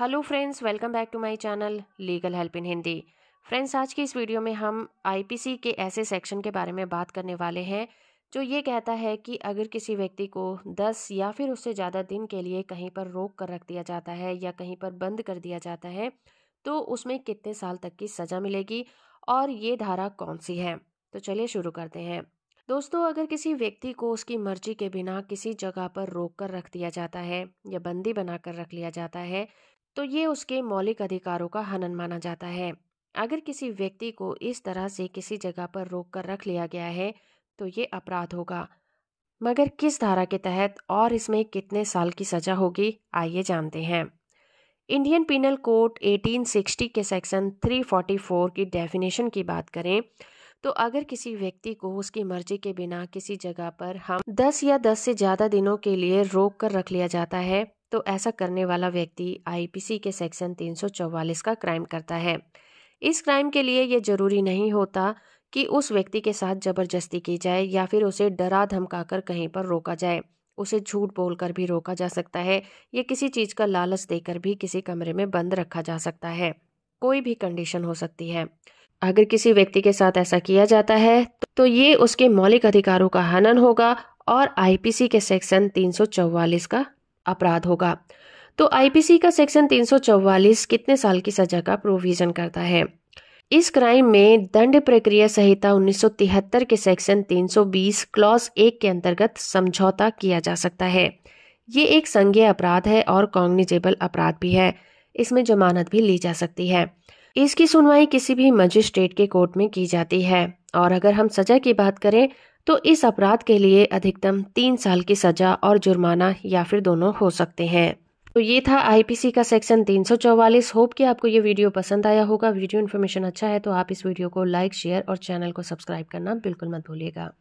hello friends welcome back to my channel legal help in Hindi friends आज की इस video में हम आईपीसी के ऐसे सेक्शन के बारे में बात करने वाले हैं जो ये कहता है कि अगर किसी व्यक्ति को 10 या फिर उससे ज़्यादा दिन के लिए कहीं पर रोक कर रख दिया जाता है या कहीं पर बंद कर दिया जाता है तो उसमें कितने साल तक की सज़ा मिलेगी और ये धारा कौन सी है तो चलिए शुरू करते हैं दोस्तों अगर किसी व्यक्ति को उसकी मर्जी के बिना किसी जगह पर रोक कर रख दिया जाता है या बंदी बनाकर रख लिया जाता है तो ये उसके मौलिक अधिकारों का हनन माना जाता है अगर किसी व्यक्ति को इस तरह से किसी जगह पर रोक कर रख लिया गया है तो ये अपराध होगा मगर किस धारा के तहत और इसमें कितने साल की सजा होगी आइए जानते हैं इंडियन पिनल कोड 1860 के सेक्शन 344 की डेफिनेशन की बात करें तो अगर किसी व्यक्ति को उसकी मर्जी के बिना किसी जगह पर हम 10 या 10 से ज़्यादा दिनों के लिए रोक कर रख लिया जाता है तो ऐसा करने वाला व्यक्ति आईपीसी के सेक्शन 344 का क्राइम करता है इस क्राइम के लिए ये जरूरी नहीं होता कि उस व्यक्ति के साथ जबरदस्ती की जाए या फिर उसे डरा धमकाकर कहीं पर रोका जाए उसे झूठ बोलकर भी रोका जा सकता है या किसी चीज़ का लालच देकर भी किसी कमरे में बंद रखा जा सकता है कोई भी कंडीशन हो सकती है अगर किसी व्यक्ति के साथ ऐसा किया जाता है तो ये उसके मौलिक अधिकारों का हनन होगा और आईपीसी के सेक्शन 344 का अपराध होगा तो आईपीसी का सेक्शन 344 कितने साल की सजा का प्रोविजन करता है इस क्राइम में दंड प्रक्रिया संहिता 1973 के सेक्शन 320 क्लॉज एक के अंतर्गत समझौता किया जा सकता है ये एक संज्ञेय अपराध है और कॉग्निजेबल अपराध भी है इसमें जमानत भी ली जा सकती है इसकी सुनवाई किसी भी मजिस्ट्रेट के कोर्ट में की जाती है और अगर हम सजा की बात करें तो इस अपराध के लिए अधिकतम तीन साल की सजा और जुर्माना या फिर दोनों हो सकते हैं तो ये था आईपीसी का सेक्शन 344 होप कि आपको ये वीडियो पसंद आया होगा वीडियो इन्फॉर्मेशन अच्छा है तो आप इस वीडियो को लाइक शेयर और चैनल को सब्सक्राइब करना बिल्कुल मत भूलिएगा